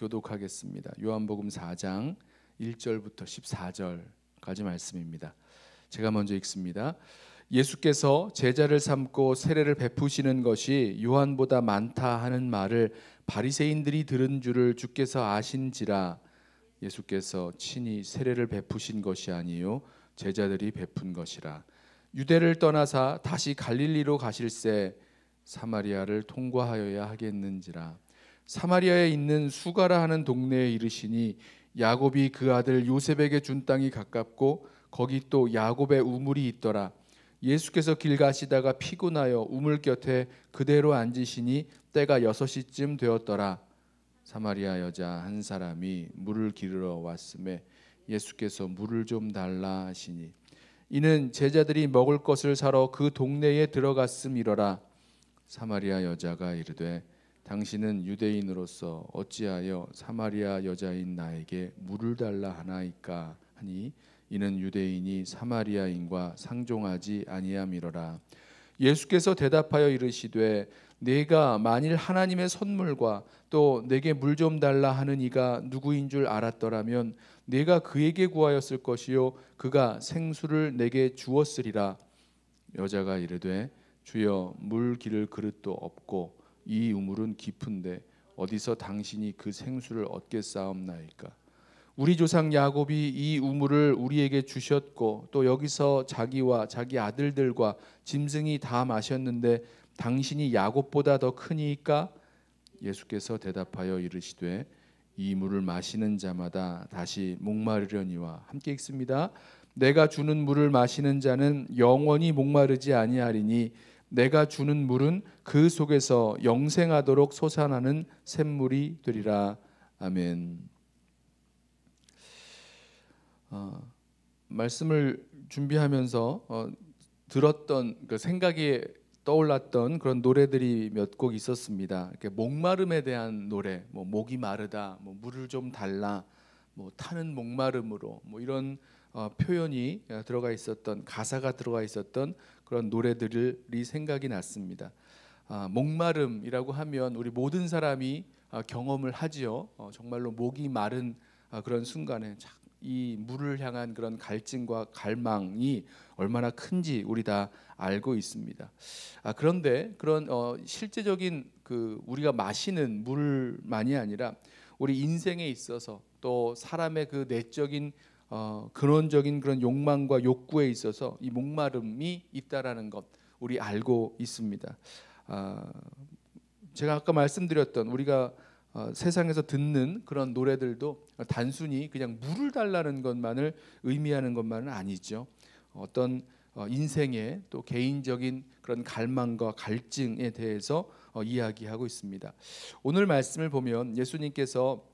교독하겠습니다. 요한복음 4장 1절부터 14절까지 말씀입니다. 제가 먼저 읽습니다. 예수께서 제자를 삼고 세례를 베푸시는 것이 요한보다 많다 하는 말을 바리새인들이 들은 줄을 주께서 아신지라 예수께서 친히 세례를 베푸신 것이 아니요 제자들이 베푼 것이라 유대를 떠나사 다시 갈릴리로 가실새 사마리아를 통과하여야 하겠는지라 사마리아에 있는 수가라 하는 동네에 이르시니 야곱이 그 아들 요셉에게 준 땅이 가깝고 거기 또 야곱의 우물이 있더라. 예수께서 길 가시다가 피곤하여 우물 곁에 그대로 앉으시니 때가 여섯 시쯤 되었더라. 사마리아 여자 한 사람이 물을 기르러 왔음에 예수께서 물을 좀 달라 하시니 이는 제자들이 먹을 것을 사러 그 동네에 들어갔음이러라. 사마리아 여자가 이르되 당신은 유대인으로서 어찌하여 사마리아 여자인 나에게 물을 달라 하나이까 하니 이는 유대인이 사마리아인과 상종하지 아니함이로라 예수께서 대답하여 이르시되 내가 만일 하나님의 선물과 또 내게 물 좀 달라 하는 이가 누구인 줄 알았더라면 내가 그에게 구하였을 것이요 그가 생수를 내게 주었으리라 여자가 이르되 주여 물 기를 그릇도 없고 이 우물은 깊은데 어디서 당신이 그 생수를 얻게싸움나이까 우리 조상 야곱이 이 우물을 우리에게 주셨고 또 여기서 자기와 자기 아들들과 짐승이 다 마셨는데 당신이 야곱보다 더 크니까 예수께서 대답하여 이르시되 이 물을 마시는 자마다 다시 목마르려니와 함께 읽습니다. 내가 주는 물을 마시는 자는 영원히 목마르지 아니하리니 내가 주는 물은 그 속에서 영생하도록 솟아나는 샘물이 되리라. 아멘. 어, 말씀을 준비하면서 어, 들었던 그 생각이 떠올랐던 그런 노래들이 몇 곡 있었습니다. 이렇게 목마름에 대한 노래, 뭐 목이 마르다, 뭐 물을 좀 달라, 뭐 타는 목마름으로, 뭐 이런 어, 표현이 어, 들어가 있었던 가사가 들어가 있었던 그런 노래들이 생각이 났습니다. 아, 목마름이라고 하면 우리 모든 사람이 아, 경험을 하지요. 어, 정말로 목이 마른 아, 그런 순간에 이 물을 향한 그런 갈증과 갈망이 얼마나 큰지 우리 다 알고 있습니다. 아, 그런데 그런 어, 실제적인 그 우리가 마시는 물만이 아니라 우리 인생에 있어서 또 사람의 그 내적인 어, 근원적인 그런 욕망과 욕구에 있어서 이 목마름이 있다라는 것 우리 알고 있습니다. 어, 제가 아까 말씀드렸던 우리가 어, 세상에서 듣는 그런 노래들도 단순히 그냥 물을 달라는 것만을 의미하는 것만은 아니죠. 어떤 어, 인생의 또 개인적인 그런 갈망과 갈증에 대해서 어, 이야기하고 있습니다. 오늘 말씀을 보면 예수님께서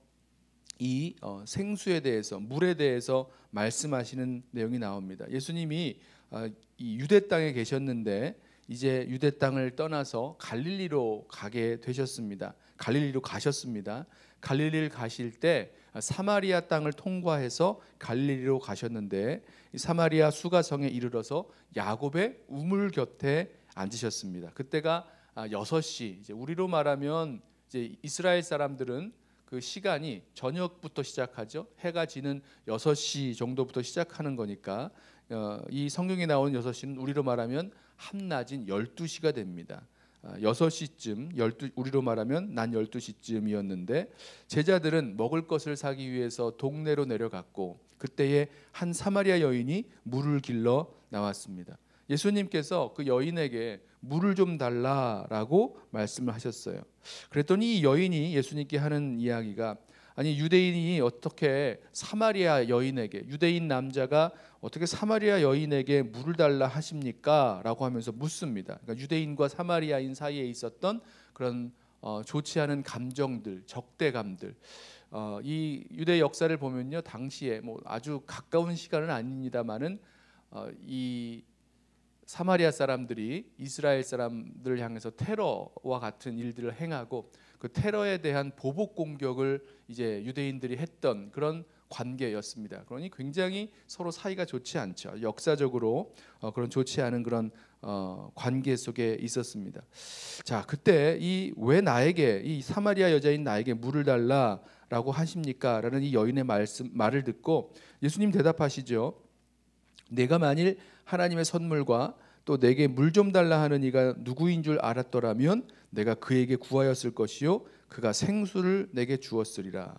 이 어, 생수에 대해서 물에 대해서 말씀하시는 내용이 나옵니다. 예수님이 어, 이 유대 땅에 계셨는데 이제 유대 땅을 떠나서 갈릴리로 가게 되셨습니다. 갈릴리로 가셨습니다. 갈릴리를 가실 때 아, 사마리아 땅을 통과해서 갈릴리로 가셨는데 사마리아 수가성에 이르러서 야곱의 우물 곁에 앉으셨습니다. 그때가 6시 아, 이제 우리로 말하면 이제 이스라엘 사람들은 그 시간이 저녁부터 시작하죠. 해가 지는 6시 정도부터 시작하는 거니까 어, 이 성경에 나온 6시는 우리로 말하면 한낮인 12시가 됩니다. 6시쯤 아, 12 우리로 말하면 난 12시쯤이었는데 제자들은 먹을 것을 사기 위해서 동네로 내려갔고 그때에 한 사마리아 여인이 물을 길러 나왔습니다. 예수님께서 그 여인에게 물을 좀 달라라고 말씀을 하셨어요. 그랬더니 이 여인이 예수님께 하는 이야기가 아니 유대인이 어떻게 사마리아 여인에게 유대인 남자가 어떻게 사마리아 여인에게 물을 달라 하십니까라고 하면서 묻습니다. 그러니까 유대인과 사마리아인 사이에 있었던 그런 어, 좋지 않은 감정들, 적대감들. 어, 이 유대 역사를 보면요, 당시에 뭐 아주 가까운 시간은 아닙니다만은 어, 이 사마리아 사람들이 이스라엘 사람들을 향해서 테러와 같은 일들을 행하고 그 테러에 대한 보복 공격을 이제 유대인들이 했던 그런 관계였습니다. 그러니 굉장히 서로 사이가 좋지 않죠. 역사적으로 어, 그런 좋지 않은 그런 어, 관계 속에 있었습니다. 자, 그때 이 왜 나에게 이 사마리아 여자인 나에게 물을 달라라고 하십니까?라는 이 여인의 말씀 말을 듣고 예수님 대답하시죠. 내가 만일 하나님의 선물과 또 내게 물 좀 달라 하는 이가 누구인 줄 알았더라면 내가 그에게 구하였을 것이요 그가 생수를 내게 주었으리라.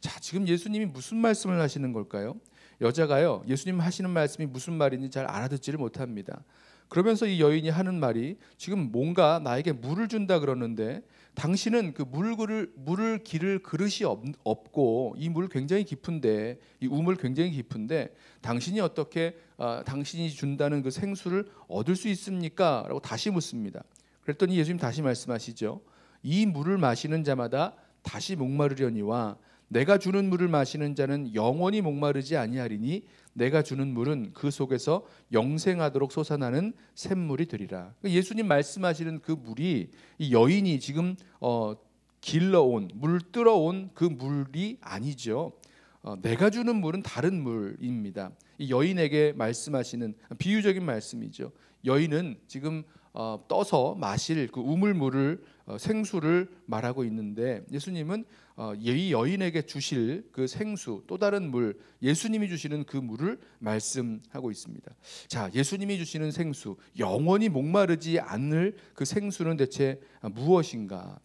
자, 지금 예수님이 무슨 말씀을 하시는 걸까요? 여자가요. 예수님 하시는 말씀이 무슨 말인지 잘 알아듣지를 못합니다. 그러면서 이 여인이 하는 말이 지금 뭔가 나에게 물을 준다 그러는데 당신은 그 물을 물을 기를 그릇이 없, 고이 물 굉장히 깊은데 이 우물 굉장히 깊은데 당신이 어떻게 아, 당신이 준다는 그 생수를 얻을 수 있습니까? 라고 다시 묻습니다. 그랬더니 예수님 다시 말씀하시죠. 이 물을 마시는 자마다 다시 목마르려니와 내가 주는 물을 마시는 자는 영원히 목마르지 아니하리니 내가 주는 물은 그 속에서 영생하도록 솟아나는 샘물이 되리라. 그러니까 예수님 말씀하시는 그 물이 이 여인이 지금 어, 길러온 물 뜰어온 그 물이 아니죠. 어, 내가 주는 물은 다른 물입니다. 이 여인에게 말씀하시는 비유적인 말씀이죠. 여인은 지금 어, 떠서 마실 그 우물물을 어, 생수를 말하고 있는데 예수님은 어, 예, 이 여인에게 주실 그 생수 또 다른 물 예수님이 주시는 그 물을 말씀하고 있습니다. 자, 예수님이 주시는 생수 영원히 목마르지 않을 그 생수는 대체 무엇인가?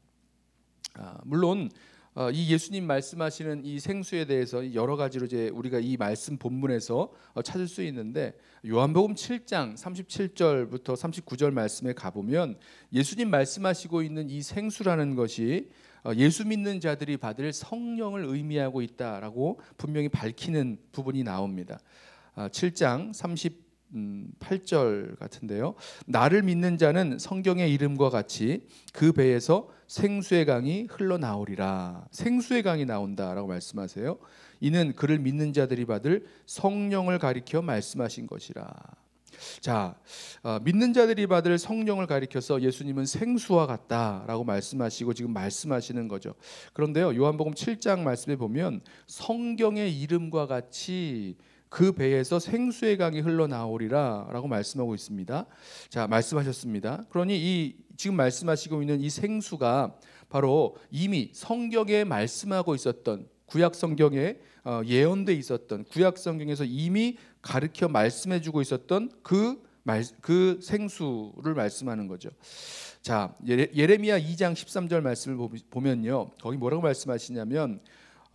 아, 물론 어, 이 예수님 말씀하시는 이 생수에 대해서 여러 가지로 이제 우리가 이 말씀 본문에서 어, 찾을 수 있는데 요한복음 7장 37절부터 39절 말씀에 가보면 예수님 말씀하시고 있는 이 생수라는 것이 어, 예수 믿는 자들이 받을 성령을 의미하고 있다라고 분명히 밝히는 부분이 나옵니다. 7장 어, 8절 음, 같은데요. 나를 믿는 자는 성경의 이름과 같이 그 배에서 생수의 강이 흘러나오리라. 생수의 강이 나온다라고 말씀하세요. 이는 그를 믿는 자들이 받을 성령을 가리켜 말씀하신 것이라. 자, 어, 믿는 자들이 받을 성령을 가리켜서 예수님은 생수와 같다라고 말씀하시고 지금 말씀하시는 거죠. 그런데요, 요한복음 7장 말씀에 보면 성경의 이름과 같이 그 배에서 생수의 강이 흘러나오리라라고 말씀하고 있습니다. 자, 말씀하셨습니다. 그러니 이 지금 말씀하시고 있는 이 생수가 바로 이미 성경에 말씀하고 있었던 구약 성경에 어, 예언돼 있었던 구약 성경에서 이미 가르켜 말씀해 주고 있었던 그, 말, 그 생수를 말씀하는 거죠. 자, 예레미야 2장 13절 말씀을 보면요. 거기 뭐라고 말씀하시냐면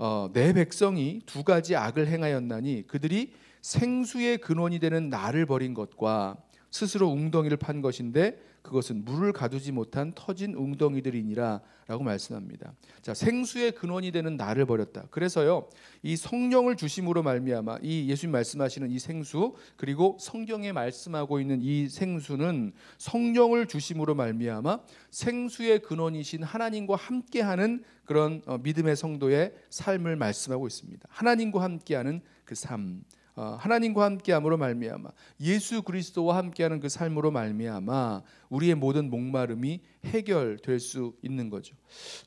어, 내 백성이 두 가지 악을 행하였나니 그들이 생수의 근원이 되는 나를 버린 것과 스스로 웅덩이를 판 것인데 그것은 물을 가두지 못한 터진 웅덩이들이니라라고 말씀합니다. 자, 생수의 근원이 되는 나를 버렸다. 그래서요. 이 성령을 주심으로 말미암아 이 예수님 말씀하시는 이 생수 그리고 성경에 말씀하고 있는 이 생수는 성령을 주심으로 말미암아 생수의 근원이신 하나님과 함께하는 그런 어, 믿음의 성도의 삶을 말씀하고 있습니다. 하나님과 함께하는 그 삶. 어, 하나님과 함께함으로 말미암아 예수 그리스도와 함께하는 그 삶으로 말미암아 우리의 모든 목마름이 해결될 수 있는 거죠.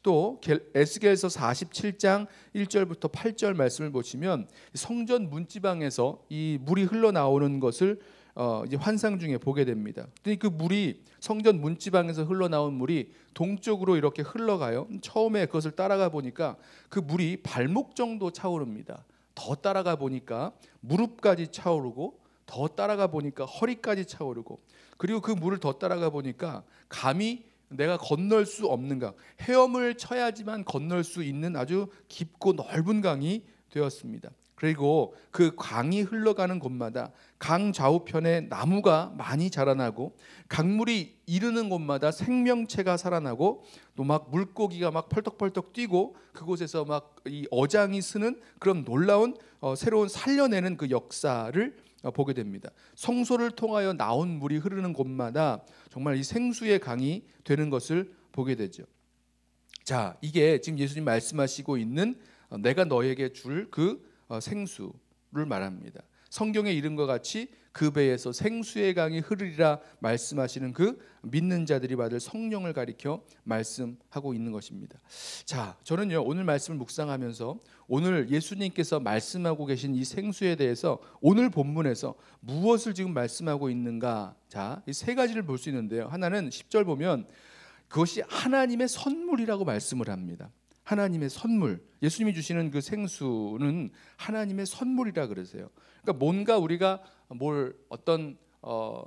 또 에스겔서 47장 1절부터 8절 말씀을 보시면 성전 문지방에서 이 물이 흘러나오는 것을 어, 이제 환상 중에 보게 됩니다. 그 물이 성전 문지방에서 흘러나온 물이 동쪽으로 이렇게 흘러가요. 처음에 그것을 따라가 보니까 그 물이 발목 정도 차오릅니다. 더 따라가 보니까 무릎까지 차오르고 더 따라가 보니까 허리까지 차오르고 그리고 그 물을 더 따라가 보니까 감히 내가 건널 수 없는 강 헤엄을 쳐야지만 건널 수 있는 아주 깊고 넓은 강이 되었습니다. 그리고 그 강이 흘러가는 곳마다 강 좌우편에 나무가 많이 자라나고 강물이 이르는 곳마다 생명체가 살아나고 또 막 물고기가 막 펄떡펄떡 뛰고 그곳에서 막 이 어장이 쓰는 그런 놀라운 어, 새로운 살려내는 그 역사를 어, 보게 됩니다. 성소를 통하여 나온 물이 흐르는 곳마다 정말 이 생수의 강이 되는 것을 보게 되죠. 자, 이게 지금 예수님 말씀하시고 있는 어, 내가 너에게 줄그 어, 생수를 말합니다. 성경에 이른 것 같이 그 배에서 생수의 강이 흐르리라 말씀하시는 그 믿는 자들이 받을 성령을 가리켜 말씀하고 있는 것입니다. 자, 저는요 오늘 말씀을 묵상하면서 오늘 예수님께서 말씀하고 계신 이 생수에 대해서 오늘 본문에서 무엇을 지금 말씀하고 있는가? 자, 이세 가지를 볼 수 있는데요. 하나는 1절 보면 그것이 하나님의 선물이라고 말씀을 합니다. 하나님의 선물. 예수님이 주시는 그 생수는 하나님의 선물이라 그러세요. 그러니까 뭔가 우리가 뭘 어떤 어,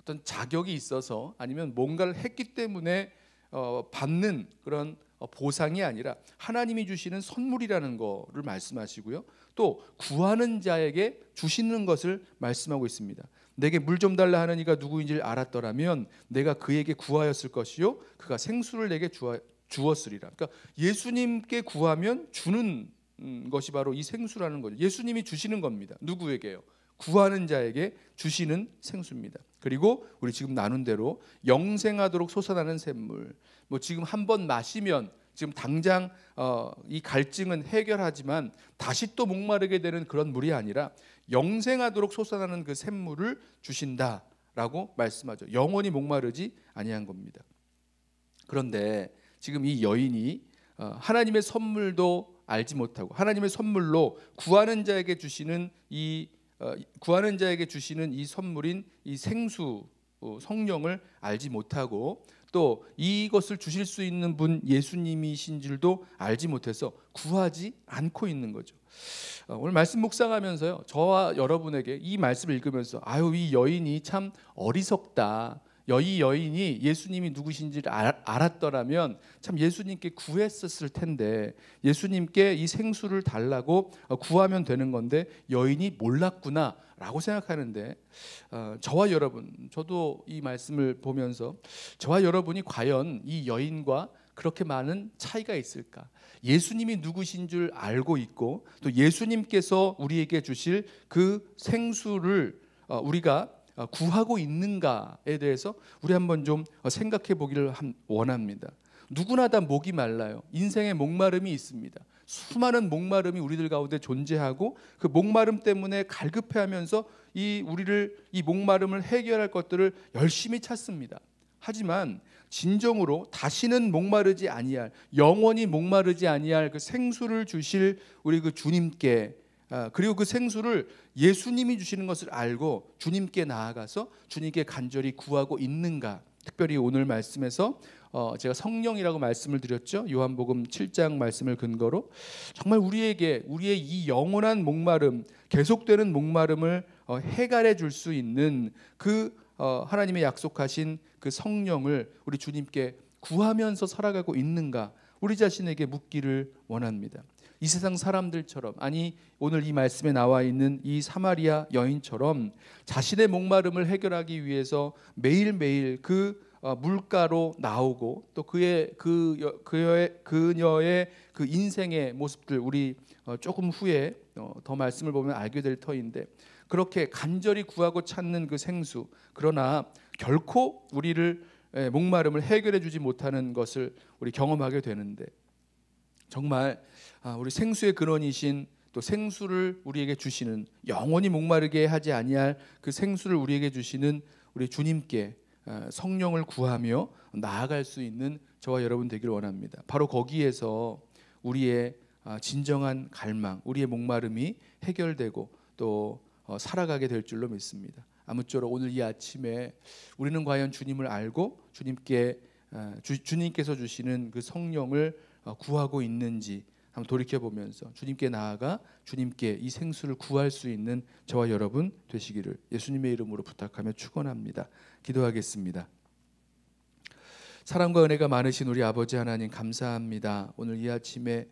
어떤 자격이 있어서 아니면 뭔가를 했기 때문에 어, 받는 그런 어, 보상이 아니라 하나님이 주시는 선물이라는 거를 말씀하시고요. 또 구하는 자에게 주시는 것을 말씀하고 있습니다. 내게 물 좀 달라 하는 이가 누구인지를 알았더라면 내가 그에게 구하였을 것이요 그가 생수를 내게 주하, 주었으리라. 그러니까 예수님께 구하면 주는 음, 것이 바로 이 생수라는 거죠. 예수님이 주시는 겁니다. 누구에게요? 구하는 자에게 주시는 생수입니다. 그리고 우리 지금 나눈 대로 영생하도록 솟아나는 샘물. 뭐 지금 한 번 마시면 지금 당장 어, 이 갈증은 해결하지만 다시 또 목마르게 되는 그런 물이 아니라 영생하도록 솟아나는 그 샘물을 주신다라고 말씀하죠. 영원히 목마르지 아니한 겁니다. 그런데 지금 이 여인이 어, 하나님의 선물도 알지 못하고 하나님의 선물로 구하는 자에게 주시는 이 어, 구하는 자에게 주시는 이 선물인 이 생수 어, 성령을 알지 못하고 또 이것을 주실 수 있는 분 예수님이신 줄도 알지 못해서 구하지 않고 있는 거죠. 오늘 말씀 묵상하면서요. 저와 여러분에게 이 말씀을 읽으면서 아유 이 여인이 참 어리석다. 여이 여인이 예수님이 누구신지를 알았더라면 참 예수님께 구했었을 텐데 예수님께 이 생수를 달라고 어, 구하면 되는 건데 여인이 몰랐구나라고 생각하는데 어, 저와 여러분 저도 이 말씀을 보면서 저와 여러분이 과연 이 여인과 그렇게 많은 차이가 있을까? 예수님이 누구신 줄 알고 있고 또 예수님께서 우리에게 주실 그 생수를 어, 우리가 아, 구하고 있는가에 대해서 우리 한번 좀 어, 생각해 보기를 원합니다. 누구나 다 목이 말라요. 인생의 목마름이 있습니다. 수많은 목마름이 우리들 가운데 존재하고 그 목마름 때문에 갈급해하면서 이 우리를 이 목마름을 해결할 것들을 열심히 찾습니다. 하지만 진정으로 다시는 목마르지 아니할 영원히 목마르지 아니할 그 생수를 주실 우리 그 주님께 아, 그리고 그 생수를 예수님이 주시는 것을 알고 주님께 나아가서 주님께 간절히 구하고 있는가. 특별히 오늘 말씀에서 어, 제가 성령이라고 말씀을 드렸죠. 요한복음 7장 말씀을 근거로 정말 우리에게 우리의 이 영원한 목마름, 계속되는 목마름을 어, 해결해 줄 수 있는 그 어, 하나님의 약속하신 그 성령을 우리 주님께 구하면서 살아가고 있는가 우리 자신에게 묻기를 원합니다. 이 세상 사람들처럼 아니 오늘 이 말씀에 나와 있는 이 사마리아 여인처럼 자신의 목마름을 해결하기 위해서 매일매일 그 어, 물가로 나오고 또 그의 그 그녀의 그녀의 그 인생의 모습들 우리 어, 조금 후에 어, 더 말씀을 보면 알게 될 터인데 그렇게 간절히 구하고 찾는 그 생수 그러나 결코 우리를 예, 목마름을 해결해 주지 못하는 것을 우리 경험하게 되는데 정말 아, 우리 생수의 근원이신 또 생수를 우리에게 주시는 영원히 목마르게 하지 아니할 그 생수를 우리에게 주시는 우리 주님께 아, 성령을 구하며 나아갈 수 있는 저와 여러분 되기를 원합니다. 바로 거기에서 우리의 아, 진정한 갈망, 우리의 목마름이 해결되고 또 어, 살아가게 될 줄로 믿습니다. 아무쪼록 오늘 이 아침에 우리는 과연 주님을 알고 주님께 주, 주님께서 주시는 그 성령을 어, 구하고 있는지 한번 돌이켜 보면서 주님께 나아가 주님께 이 생수를 구할 수 있는 저와 여러분 되시기를 예수님의 이름으로 부탁하며 축원합니다. 기도하겠습니다. 사랑과 은혜가 많으신 우리 아버지 하나님 감사합니다. 오늘 이 아침에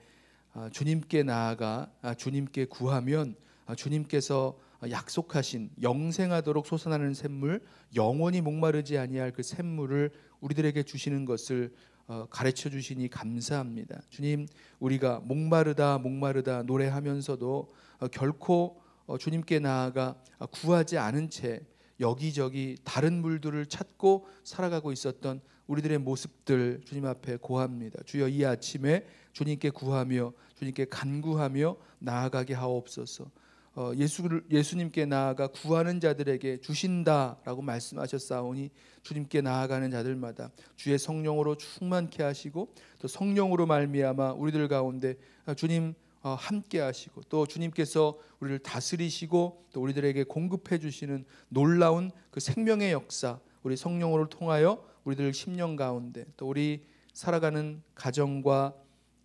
아, 주님께 나아가 아, 주님께 구하면 아, 주님께서 약속하신 영생하도록 솟아나는 샘물 영원히 목마르지 아니할 그 샘물을 우리들에게 주시는 것을 어, 가르쳐 주시니 감사합니다. 주님, 우리가 목마르다 목마르다 노래하면서도 어, 결코 어, 주님께 나아가 아, 구하지 않은 채 여기저기 다른 물들을 찾고 살아가고 있었던 우리들의 모습들 주님 앞에 고합니다. 주여 이 아침에 주님께 구하며 주님께 간구하며 나아가게 하옵소서. 어, 예수를 예수님께 나아가 구하는 자들에게 주신다라고 말씀하셨사오니 주님께 나아가는 자들마다 주의 성령으로 충만케 하시고 또 성령으로 말미암아 우리들 가운데 주님 어, 함께 하시고 또 주님께서 우리를 다스리시고 또 우리들에게 공급해 주시는 놀라운 그 생명의 역사 우리 성령으로 통하여 우리들 10년 가운데 또 우리 살아가는 가정과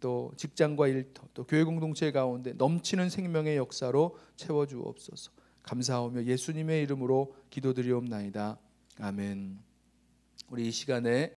또 직장과 일터 또 교회 공동체 가운데 넘치는 생명의 역사로 채워 주옵소서. 감사하며 예수님의 이름으로 기도드리옵나이다. 아멘. 우리 이 시간에